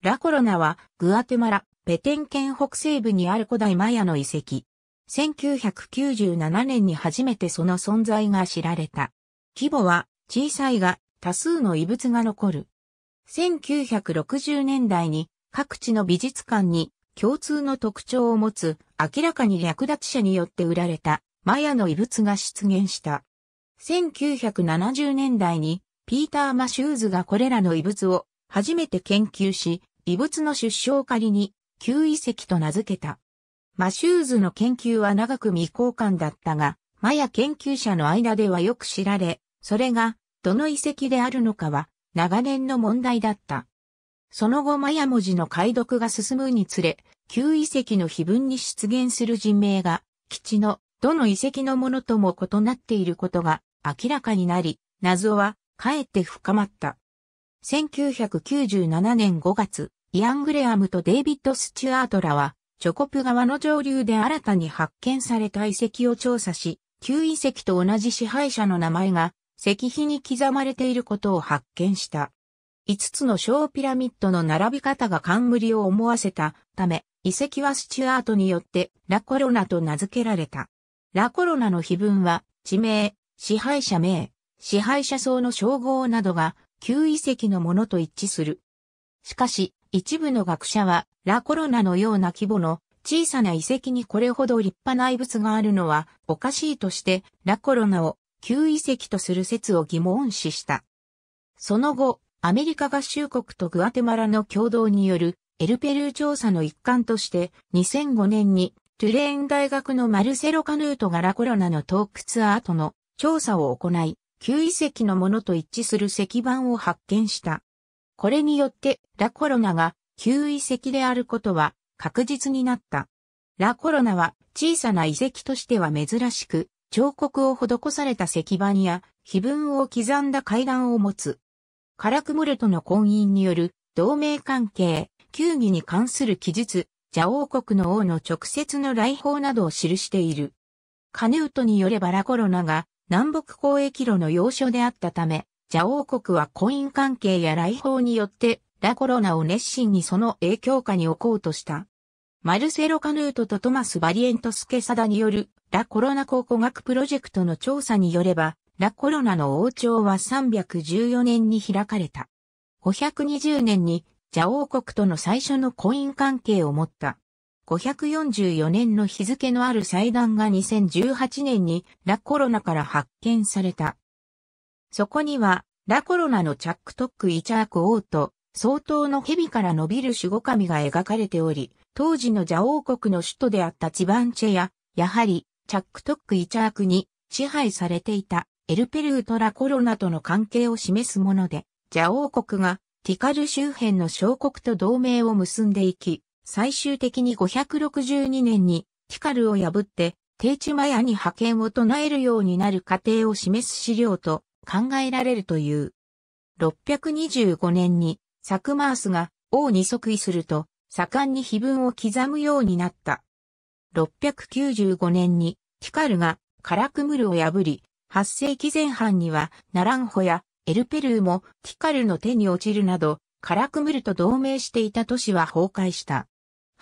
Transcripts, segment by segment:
ラコロナは、グアテマラ、ペテン県北西部にある古代マヤの遺跡。1997年に初めてその存在が知られた。規模は小さいが多数の遺物が残る。1960年代に各地の美術館に共通の特徴を持つ明らかに略奪者によって売られたマヤの遺物が出現した。1970年代にピーター・マシューズがこれらの遺物を初めて研究し、異物の出生仮に、旧遺跡と名付けた。マシューズの研究は長く未交換だったが、マヤ研究者の間ではよく知られ、それが、どの遺跡であるのかは、長年の問題だった。その後マヤ文字の解読が進むにつれ、旧遺跡の碑文に出現する人名が、基地のどの遺跡のものとも異なっていることが明らかになり、謎はかえって深まった。1997年5月、イアン・グレアムとデイビッド・スチュアートらは、チョコプ川の上流で新たに発見された遺跡を調査し、旧遺跡と同じ支配者の名前が石碑に刻まれていることを発見した。5つの小ピラミッドの並び方が冠を思わせたため、遺跡はスチュアートによってラコロナと名付けられた。ラコロナの碑文は、地名、支配者名、支配者層の称号などが旧遺跡のものと一致する。しかし、一部の学者は、ラコロナのような規模の小さな遺跡にこれほど立派な遺物があるのはおかしいとして、ラコロナを旧遺跡とする説を疑問視した。その後、アメリカ合衆国とグアテマラの共同によるエルペルー調査の一環として、2005年にトゥレーン大学のマルセロ・カヌートがラコロナの洞窟アートの調査を行い、旧遺跡のものと一致する石板を発見した。これによってラコロナが旧遺跡であることは確実になった。ラコロナは小さな遺跡としては珍しく、彫刻を施された石板や碑文を刻んだ階段を持つ。カラクムルとの婚姻による同盟関係、球技に関する記述、蛇王国の王の直接の来訪などを記している。カヌートによればラコロナが南北交易路の要所であったため、蛇王国は婚姻関係や来訪によってラコロナを熱心にその影響下に置こうとした。マルセロ・カヌートとトマス・バリエント・スケサダによるラコロナ考古学プロジェクトの調査によれば、ラコロナの王朝は314年に開かれた。520年に蛇王国との最初の婚姻関係を持った。544年の日付のある祭壇が2018年にラコロナから発見された。そこには、ラコロナのチャックトックイチャーク王と、相当の蛇から伸びる守護神が描かれており、当時のジャ王国の首都であったチバンチェや、やはり、チャックトックイチャークに支配されていたエルペルーとラコロナとの関係を示すもので、ジャ王国がティカル周辺の小国と同盟を結んでいき、最終的に562年にティカルを破って、テーチマヤに派遣を唱えるようになる過程を示す資料と考えられるという。625年にサクマースが王に即位すると、盛んに碑文を刻むようになった。695年にティカルがカラクムルを破り、8世紀前半にはナランホやエルペルーもティカルの手に落ちるなど、カラクムルと同盟していた都市は崩壊した。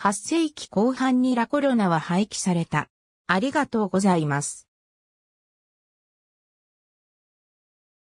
8世紀後半にラコロナは廃棄された。ありがとうございます。